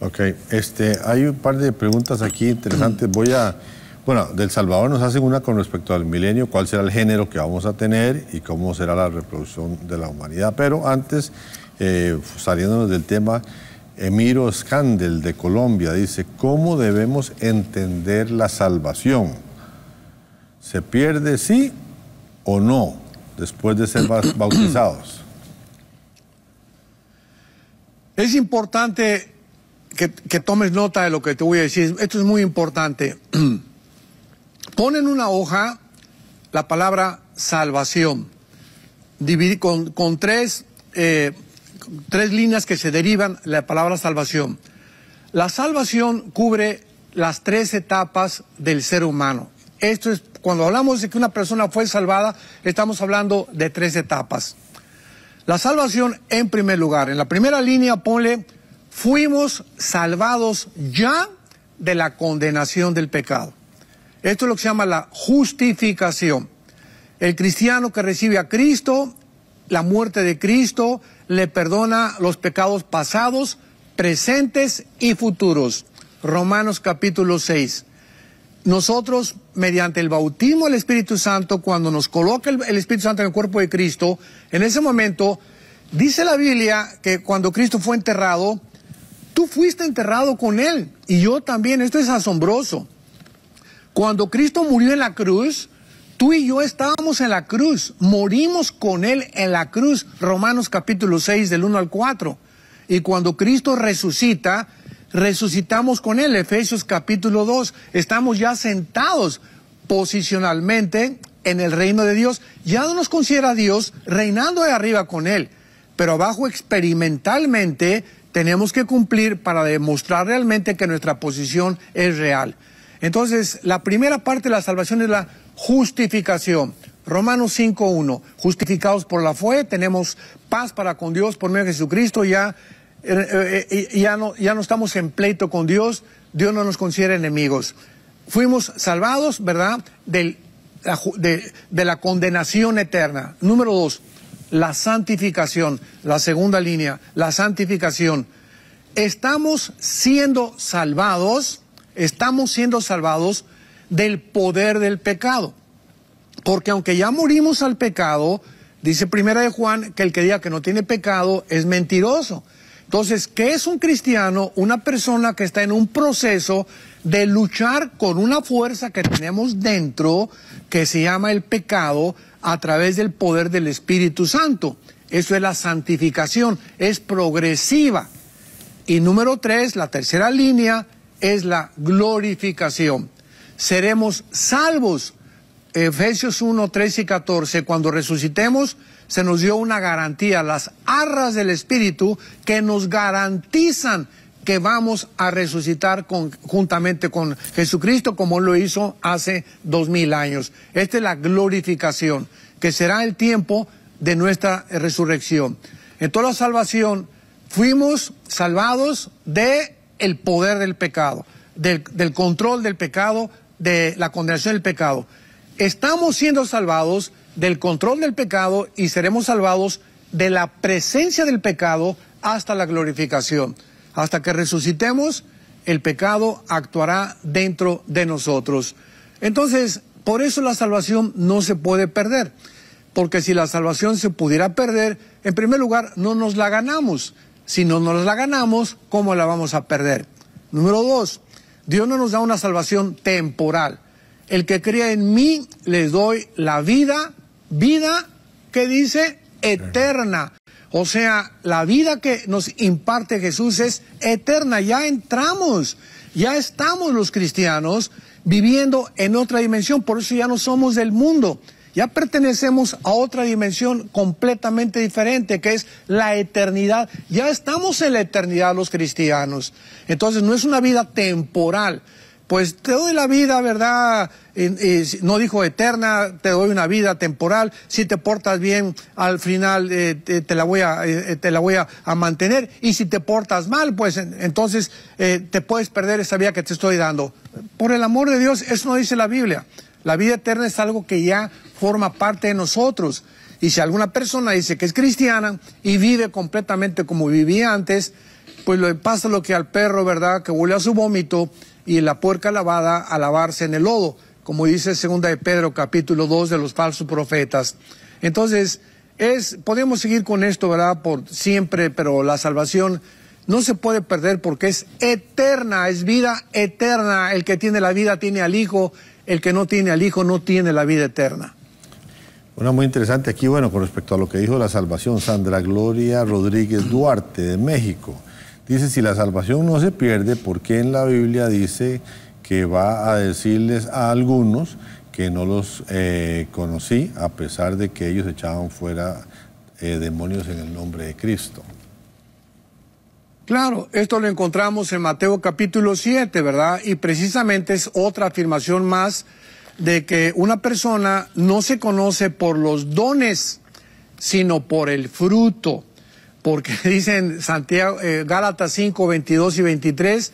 Ok, este, hay un par de preguntas aquí interesantes. Voy a, bueno, del Salvador nos hacen una con respecto al milenio, cuál será el género que vamos a tener y cómo será la reproducción de la humanidad. Pero antes, eh, saliéndonos del tema, Emiro Scandel de Colombia dice, ¿cómo debemos entender la salvación? ¿Se pierde sí o no después de ser bautizados? Es importante que, tomes nota de lo que te voy a decir. Esto es muy importante. Pon en una hoja la palabra salvación, con, tres, eh, tres líneas que se derivan la palabra salvación. La salvación cubre las tres etapas del ser humano. Esto es, cuando hablamos de que una persona fue salvada, estamos hablando de tres etapas. La salvación en primer lugar. En la primera línea ponle fuimos salvados ya de la condenación del pecado. Esto es lo que se llama la justificación. El cristiano que recibe a Cristo, la muerte de Cristo, le perdona los pecados pasados, presentes y futuros. Romanos capítulo 6. Nosotros, mediante el bautismo del Espíritu Santo, cuando nos coloca el, Espíritu Santo en el cuerpo de Cristo, en ese momento, dice la Biblia que cuando Cristo fue enterrado, Tú fuiste enterrado con Él y yo también. Esto es asombroso. Cuando Cristo murió en la cruz, tú y yo estábamos en la cruz, morimos con Él en la cruz, Romanos capítulo 6 del 1 al 4. Y cuando Cristo resucita, resucitamos con Él, Efesios capítulo 2, estamos ya sentados posicionalmente en el reino de Dios, ya no nos considera Dios reinando de arriba con Él, pero abajo experimentalmente tenemos que cumplir para demostrar realmente que nuestra posición es real. Entonces, la primera parte de la salvación es la justificación. Romanos 5.1, justificados por la fe, tenemos paz para con Dios por medio de Jesucristo, ya, eh, eh, eh, ya, no, ya no estamos en pleito con Dios, Dios no nos considera enemigos. Fuimos salvados, ¿verdad?, de, de la condenación eterna. Número dos, la santificación, la segunda línea, la santificación. Estamos siendo salvados, estamos siendo salvados del poder del pecado. Porque aunque ya morimos al pecado, dice primera de Juan que el que diga que no tiene pecado es mentiroso. Entonces, ¿qué es un cristiano? Una persona que está en un proceso de luchar con una fuerza que tenemos dentro, que se llama el pecado, a través del poder del Espíritu Santo. Eso es la santificación, es progresiva. Y número tres, la tercera línea, es la glorificación. Seremos salvos. Efesios 1, 3 y 14, cuando resucitemos, se nos dio una garantía, las arras del Espíritu que nos garantizan que vamos a resucitar conjuntamente juntamente con Jesucristo como lo hizo hace dos mil años. Esta es la glorificación, que será el tiempo de nuestra resurrección. En toda la salvación fuimos salvados de el poder del pecado, del control del pecado, de la condenación del pecado. Estamos siendo salvados del control del pecado y seremos salvados de la presencia del pecado hasta la glorificación. Hasta que resucitemos, el pecado actuará dentro de nosotros. Entonces, por eso la salvación no se puede perder. Porque si la salvación se pudiera perder, en primer lugar, no nos la ganamos. Si no nos la ganamos, ¿cómo la vamos a perder? Número dos, Dios no nos da una salvación temporal. El que cree en mí, les doy la vida, vida que dice eterna. O sea, la vida que nos imparte Jesús es eterna. Ya entramos, ya estamos los cristianos viviendo en otra dimensión. Por eso ya no somos del mundo. Ya pertenecemos a otra dimensión completamente diferente, que es la eternidad. Ya estamos en la eternidad los cristianos. Entonces no es una vida temporal pues te doy la vida, ¿verdad? no dijo eterna, te doy una vida temporal, si te portas bien, al final eh, te, la voy, a, eh, eh, te la voy a, mantener, y si te portas mal, pues entonces te puedes perder esa vida que te estoy dando. Por el amor de Dios, eso no dice la Biblia. La vida eterna es algo que ya forma parte de nosotros. Y si alguna persona dice que es cristiana y vive completamente como vivía antes, pues le pasa lo que al perro, ¿verdad? Que huele a su vómito, y la puerca lavada a lavarse en el lodo, como dice segunda de Pedro capítulo 2 de los falsos profetas. Entonces, es podemos seguir con esto, ¿verdad? Por siempre, pero la salvación no se puede perder porque es eterna, es vida eterna. El que tiene la vida tiene al Hijo, el que no tiene al Hijo no tiene la vida eterna. Una muy interesante aquí, bueno, con respecto a lo que dijo la salvación, Sandra Gloria Rodríguez Duarte de México. Dice, si la salvación no se pierde, ¿por qué en la Biblia dice que va a decirles a algunos que no los eh, conocí, a pesar de que ellos echaban fuera eh, demonios en el nombre de Cristo? Claro, esto lo encontramos en Mateo capítulo 7, ¿verdad? Y precisamente es otra afirmación más de que una persona no se conoce por los dones, sino por el fruto porque dicen Santiago, eh, Gálatas 5, 22 y 23,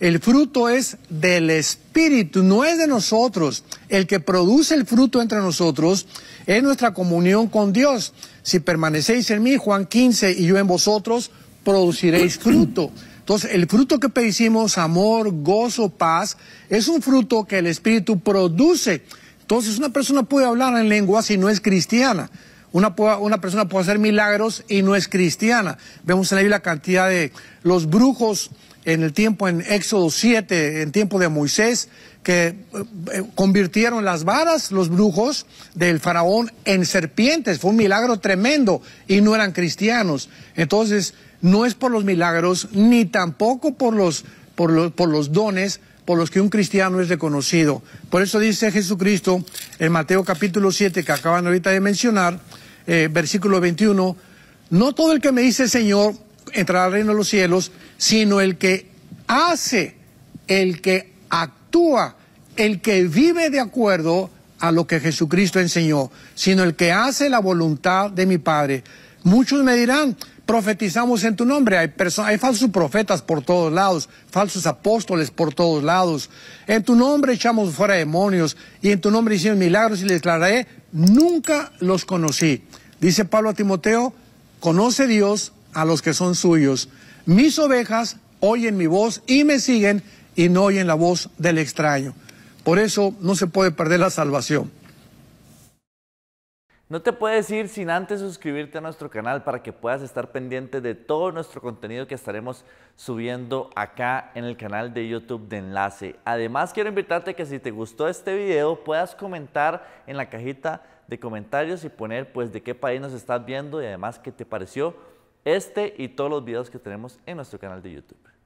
el fruto es del Espíritu, no es de nosotros. El que produce el fruto entre nosotros es nuestra comunión con Dios. Si permanecéis en mí, Juan 15, y yo en vosotros, produciréis fruto. Entonces, el fruto que pedimos, amor, gozo, paz, es un fruto que el Espíritu produce. Entonces, una persona puede hablar en lengua si no es cristiana. Una, una, persona puede hacer milagros y no es cristiana. Vemos en la cantidad de los brujos en el tiempo, en Éxodo 7, en tiempo de Moisés, que eh, eh, convirtieron las varas, los brujos del faraón, en serpientes. Fue un milagro tremendo y no eran cristianos. Entonces, no es por los milagros ni tampoco por los, por los, por los dones por los que un cristiano es reconocido. Por eso dice Jesucristo, en Mateo capítulo 7 que acaban ahorita de mencionar, eh, versículo 21, no todo el que me dice Señor entrará al reino de los cielos, sino el que hace, el que actúa, el que vive de acuerdo a lo que Jesucristo enseñó, sino el que hace la voluntad de mi Padre. Muchos me dirán, profetizamos en tu nombre. Hay, hay falsos profetas por todos lados, falsos apóstoles por todos lados. En tu nombre echamos fuera demonios y en tu nombre hicimos milagros y les declararé, nunca los conocí. Dice Pablo a Timoteo, conoce Dios a los que son suyos. Mis ovejas oyen mi voz y me siguen y no oyen la voz del extraño. Por eso no se puede perder la salvación. No te puedes ir sin antes suscribirte a nuestro canal para que puedas estar pendiente de todo nuestro contenido que estaremos subiendo acá en el canal de YouTube de Enlace. Además, quiero invitarte que si te gustó este video puedas comentar en la cajita de comentarios y poner pues de qué país nos estás viendo y además qué te pareció este y todos los videos que tenemos en nuestro canal de YouTube.